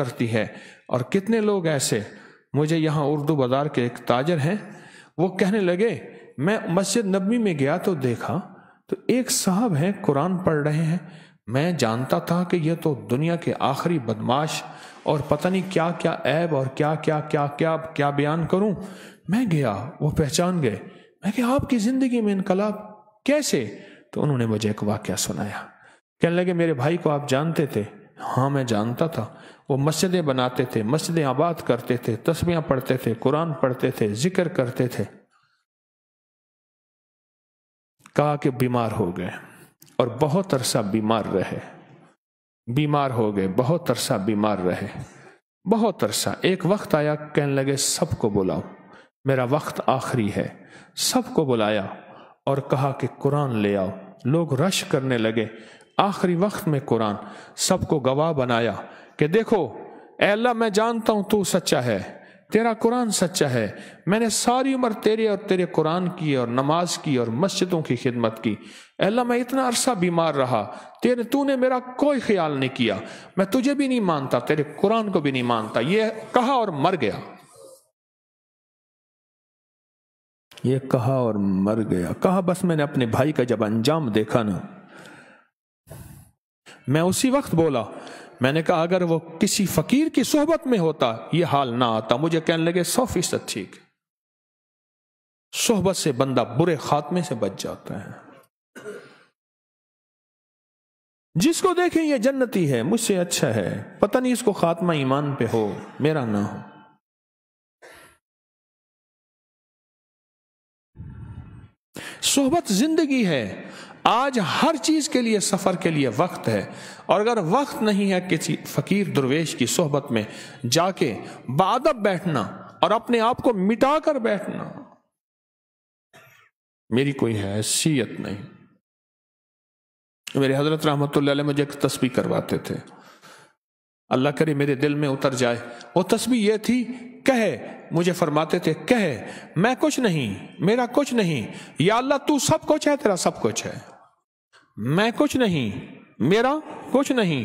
करती है और कितने लोग ऐसे मुझे यहाँ उर्दू बाजार के एक ताजर हैं वो कहने लगे मैं मस्जिद नबी में गया तो देखा तो एक साहब हैं कुरान पढ़ रहे हैं मैं जानता था कि यह तो दुनिया के आखिरी बदमाश और पता नहीं क्या क्या ऐब और क्या क्या क्या क्या क्या बयान करूं मैं गया वो पहचान गए मैं कि आपकी ज़िंदगी में इनकलाब कैसे तो उन्होंने मुझे एक वाक्य सुनाया कहने लगे मेरे भाई को आप जानते थे हाँ मैं जानता था वो मस्जिदें बनाते थे मस्जिदें आबाद करते थे तस्वीर पढ़ते थे कुरान पढ़ते थे जिक्र करते थे कहा कि बीमार हो गए और बहुत अरसा बीमार रहे बीमार हो गए बहुत अरसा बीमार रहे बहुत अरसा एक वक्त आया कहने लगे सबको बुलाओ मेरा वक्त आखिरी है सबको बुलाया और कहा कि कुरान ले आओ लोग रश करने लगे आखिरी वक्त में कुरान सबको गवाह बनाया कि देखो अल्लाह मैं जानता हूं तू सच्चा है तेरा कुरान सच्चा है मैंने सारी उम्र तेरे और तेरे कुरान की और नमाज की और मस्जिदों की खिदमत की अल्लाह मैं इतना अरसा बीमार रहा तेरे तूने मेरा कोई ख्याल नहीं किया मैं तुझे भी नहीं मानता तेरे कुरान को भी नहीं मानता ये कहा और मर गया ये कहा और मर गया कहा बस मैंने अपने भाई का जब अंजाम देखा ना मैं उसी वक्त बोला मैंने कहा अगर वो किसी फकीर की सोहबत में होता ये हाल ना आता मुझे कहने लगे सौ फीसद ठीक सोहबत से बंदा बुरे खात्मे से बच जाता है जिसको देखें ये जन्नती है मुझसे अच्छा है पता नहीं इसको खात्मा ईमान पे हो मेरा ना हो सोहबत जिंदगी है आज हर चीज़ के लिए सफ़र के लिए वक्त है और अगर वक्त नहीं है किसी फ़कीर दुर्वेश की सोहबत में जाके बादब बैठना और अपने आप को मिटा कर बैठना मेरी कोई हैसियत नहीं मेरे हजरत रहमत मुझे एक तस्वीर करवाते थे अल्लाह करे मेरे दिल में उतर जाए वो तस्वीर ये थी कहे मुझे फरमाते थे कहे मैं कुछ नहीं मेरा कुछ नहीं या अल्लाह तू सब कुछ है तेरा सब कुछ है मैं कुछ नहीं मेरा कुछ नहीं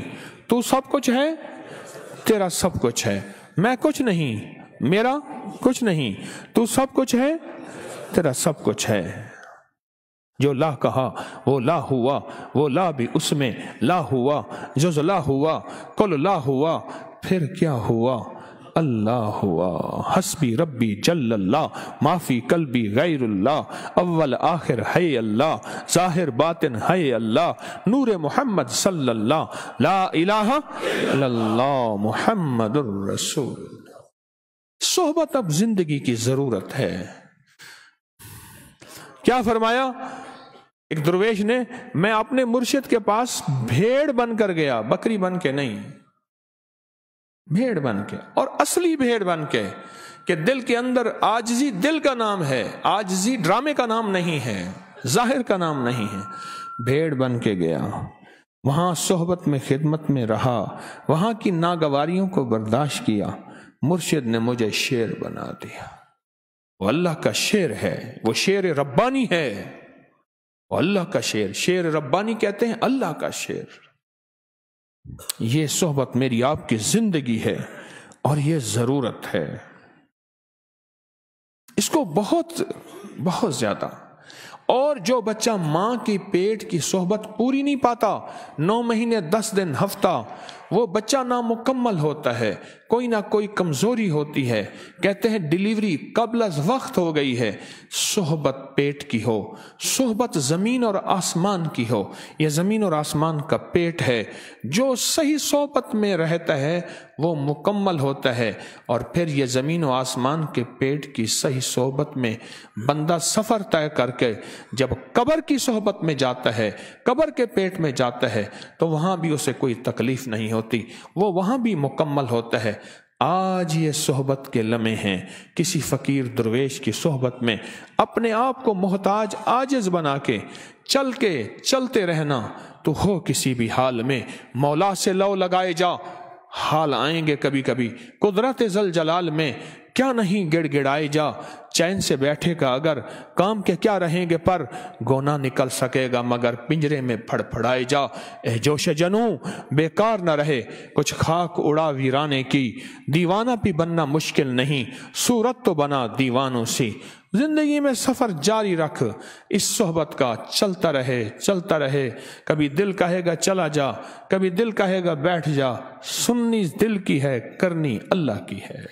तू सब कुछ है तेरा सब कुछ है मैं कुछ नहीं मेरा कुछ नहीं तू सब कुछ है तेरा सब कुछ है जो ला कहा वो ला हुआ वो ला भी उसमें ला हुआ जो ला हुआ कुल ला हुआ फिर क्या हुआ अल्लाह हुआ हसबी रब्बी जल्ला माफ़ी कलबी गैरुल्ला अव्वल आखिर है अल्लाह ज़ाहिर बातिन है अल्लाह नूर मोहम्मद ला मोहम्मद सोहबत अब जिंदगी की ज़रूरत है क्या फरमाया एक दुर्वेश ने मैं अपने मुर्शिद के पास भेड़ बनकर गया बकरी बन के नहीं भेड़ बन के और असली भेड़ बन के कि दिल के अंदर आजजी दिल का नाम है आजजी ड्रामे का नाम नहीं है जाहिर का नाम नहीं है भेड़ बन के गया वहां सोहबत में खिदमत में रहा वहां की नागवारियों को बर्दाश्त किया मुर्शिद ने मुझे शेर बना दिया वो अल्लाह का शेर है वो शेर रब्बानी है वो अल्लाह का शेर शेर रब्बानी कहते हैं अल्लाह का शेर ये सोहबत मेरी आपकी जिंदगी है और ये जरूरत है इसको बहुत बहुत ज्यादा और जो बच्चा माँ के पेट की सोहबत पूरी नहीं पाता नौ महीने दस दिन हफ्ता वो बच्चा नामुकम्मल होता है कोई ना कोई कमज़ोरी होती है कहते हैं डिलीवरी कबल वक्त हो गई है सोहबत पेट की हो सोहबत ज़मीन और आसमान की हो यह ज़मीन और आसमान का पेट है जो सही सोहबत में रहता है वो मुकम्मल होता है और फिर यह ज़मीन और आसमान के पेट की सही सोहबत में बंदा सफ़र तय करके जब कबर की सोहबत में जाता है कबर के पेट में जाता है तो वहाँ भी उसे कोई तकलीफ़ नहीं हो होती वो वहाँ भी मुकम्मल होता है आज ये सोहबत के लम्हे हैं किसी फ़कीर दरवेश की सोहबत में अपने आप को मोहताज आजज बना के चल के चलते रहना तो हो किसी भी हाल में मौला से लो लगाए जाओ हाल आएंगे कभी कभी कुदरत जल जलाल में क्या नहीं गिड़ाए जा चैन से बैठेगा अगर काम के क्या रहेंगे पर गोना निकल सकेगा मगर पिंजरे में फड़फड़ाए जा ए जोश जनू बेकार न रहे कुछ खाक उड़ा वीराने की दीवाना भी बनना मुश्किल नहीं सूरत तो बना दीवानों से जिंदगी में सफ़र जारी रख इस सोहबत का चलता रहे चलता रहे कभी दिल कहेगा चला जा कभी दिल कहेगा बैठ जा सुननी दिल की है करनी अल्लाह की है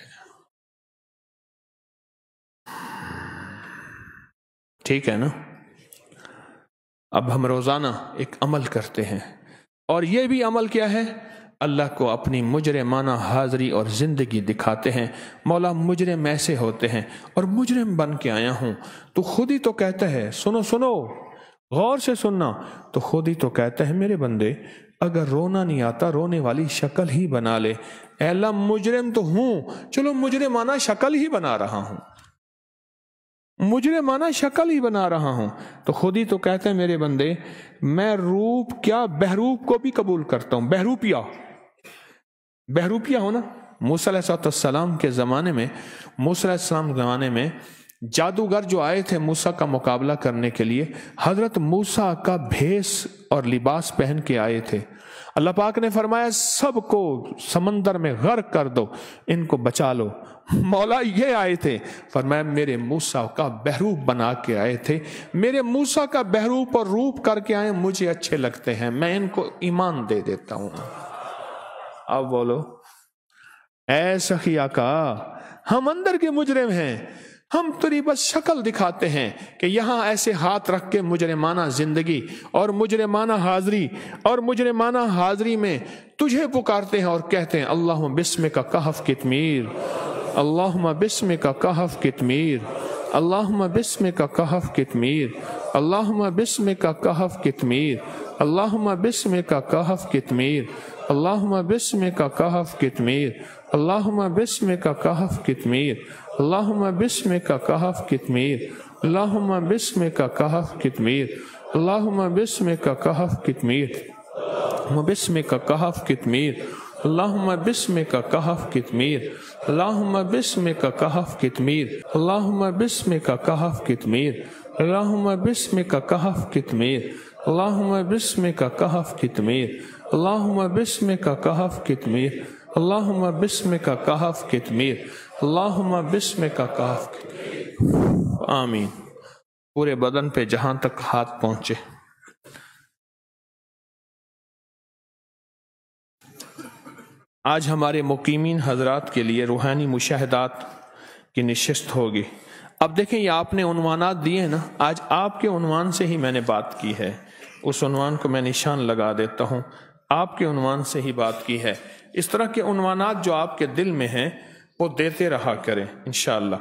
ठीक है ना अब हम रोज़ाना एक अमल करते हैं और यह भी अमल क्या है अल्लाह को अपनी मुजरमाना हाज़री और ज़िंदगी दिखाते हैं मौला मुजरम ऐसे होते हैं और मुजरम बन के आया हूं तो खुद ही तो कहता है सुनो सुनो गौर से सुनना तो खुद ही तो कहता है मेरे बंदे अगर रोना नहीं आता रोने वाली शक्ल ही बना ले अल्लाह मुजरम तो हूं चलो मुजरमाना शक्ल ही बना रहा हूं मुझे माना शक्ल ही बना रहा हूं तो खुद ही तो कहते हैं मेरे बंदे मैं रूप क्या बहरूप को भी कबूल करता हूं बहरूपिया बहरूपिया हो ना मूसलाम के ज़माने में के ज़माने में जादूगर जो आए थे मूसा का मुकाबला करने के लिए हजरत मूसा का भेस और लिबास पहन के आए थे अल्लाह पाक ने फरमाया सबको समंदर में गर्क कर दो इनको बचा लो मौला ये आए थे फरमाया मेरे मूसा का बहरूप बना के आए थे मेरे मूसा का बहरूप और रूप करके आए मुझे अच्छे लगते हैं मैं इनको ईमान दे देता हूं अब बोलो ऐसा का हम अंदर के मुजरिम हैं हम बस शक्ल दिखाते हैं कि यहाँ ऐसे हाथ रख के मुजरमाना ज़िंदगी और मुजरमाना हाज़री और मुजरमाना हाज़री में तुझे पुकारते हैं और कहते हैं अल्लाह बिस्म का कहफ कितमीर अल्लाह बिस्म का कहफ कितमीर अल्लाह बिस्म का कहफ कितमीर अल्लाह बिस्म का कहफ कितमीर अल्लाह बिस्म का कहफ कितमीर अल्लाह बिस्म का कहफ कितमीर अल्लाहुम्मा बिस्मे का कहफ कितमीर अल्लाहुम्मा बिस्म का कहफ कितमीर अल्लाहुम्मा बिस्मे का कहफ कितमीर अल्लाहुम्मा बिस्मे का कहफ कितमीर बिस्म का कहफ कितमीर अल्लाहुम्मा बिस्मे का कहफ कितमीर अल्लाहुम्मा बिस्म का कहफ कितमीर अल्लाहुम्मा बिस्मे का कहफ कितमीर अल्लाहुम्मा बिस्मे का कहफ कितमीर अल्लाहुम्मा बिस्मे का कहफ कितमीर अल्लाहुम्मा बिस्म का कहफ कितमीर अल्लाहुम्मा बिस्म का कहफ कितमीर अल्लाहुम्मा बिस्म का कहफ आमीन पूरे बदन पे जहां तक हाथ पहुंचे आज हमारे मुकीमिन हजरात के लिए रूहानी मुशाहदात की नशस्त होगी अब देखें ये आपने उनवानात दिए ना आज आपके उन्वान से ही मैंने बात की है उस उनवान को मैं निशान लगा देता हूँ आपके उनवान से ही बात की है इस तरह के उनवानात जो आपके दिल में हैं वो देते रहा करें इन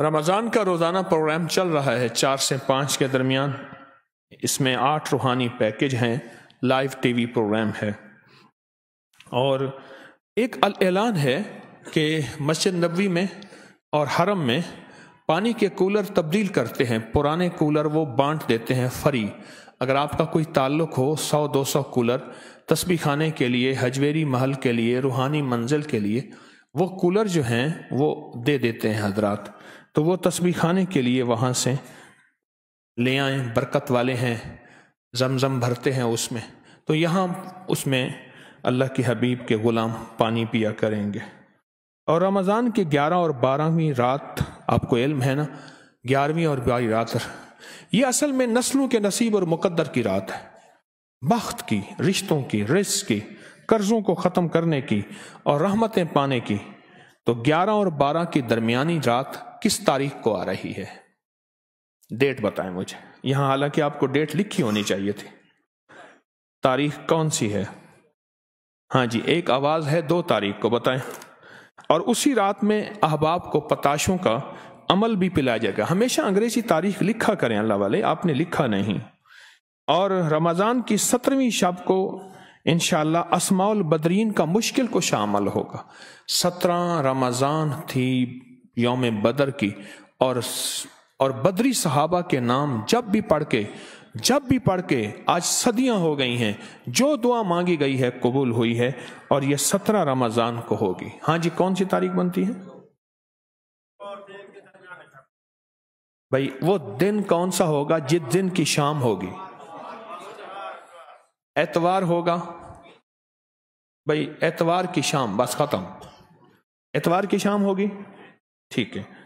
रमज़ान का रोज़ाना प्रोग्राम चल रहा है चार से पाँच के दरमियान इसमें आठ रूहानी पैकेज हैं लाइव टीवी प्रोग्राम है और एक ऐलान है कि मस्जिद नबी में और हरम में पानी के कूलर तब्दील करते हैं पुराने कूलर वो बांट देते हैं फ्री अगर आपका कोई ताल्लुक हो 100-200 कूलर तस्बी खाने के लिए हजवेरी महल के लिए रूहानी मंजिल के लिए वो कूलर जो हैं वो दे देते हैं हजरात तो वो तस्बी खाने के लिए वहाँ से ले आए बरकत वाले हैं जमजम भरते हैं उसमें तो यहाँ उसमें अल्लाह के हबीब के ग़ुलाम पानी पिया करेंगे और रमज़ान के ग्यारह और बारहवीं रात आपको इल्म है ना ग्यारहवीं और बारहवीं रात ये असल में नस्लों के नसीब और मुकद्दर की रात है बख्त की रिश्तों की रिस्क की कर्जों को ख़त्म करने की और रहमतें पाने की तो 11 और 12 की दरमियानी रात किस तारीख को आ रही है डेट बताएं मुझे यहां हालांकि आपको डेट लिखी होनी चाहिए थी तारीख कौन सी है हाँ जी एक आवाज़ है दो तारीख को बताएं और उसी रात में अहबाब को पताशों का अमल भी पिलाया जाएगा हमेशा अंग्रेजी तारीख लिखा करें अल्लाह वाले आपने लिखा नहीं और रमज़ान की सत्रहवीं शब को इन शसमाउल बदरीन का मुश्किल को शामिल होगा सत्रह रमज़ान थी योम बदर की और और बदरी सहाबा के नाम जब भी पढ़ के जब भी पढ़ के आज सदियां हो गई हैं जो दुआ मांगी गई है कबूल हुई है और यह सत्रह रमज़ान को होगी हाँ जी कौन सी तारीख बनती है भाई वो दिन कौन सा होगा जिस दिन की शाम होगी एतवार होगा भाई एतवार की शाम बस खत्म एतवार की शाम होगी ठीक है